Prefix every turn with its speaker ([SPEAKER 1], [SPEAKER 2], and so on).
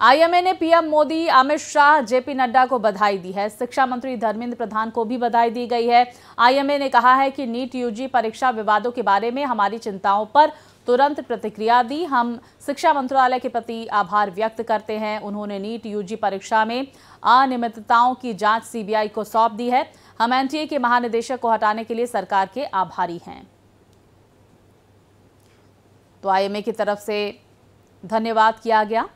[SPEAKER 1] IMA ने PM Modi Amit Shah JP Nadda को बधाई दी है शिक्षा मंत्री धर्मेंद्र प्रधान को भी बधाई दी गई है आईएमए ने कहा है कि नीट यूजी परीक्षा विवादों के बारे में हमारी चिंताओं पर तुरंत प्रतिक्रिया दी हम शिक्षा मंत्रालय के प्रति आभार व्यक्त करते हैं उन्होंने नीट यूजी परीक्षा में अनियमितताओं की जाँच सी को सौंप दी है हम एन के महानिदेशक को हटाने के लिए सरकार के आभारी हैं तो आईएमए की तरफ से धन्यवाद किया गया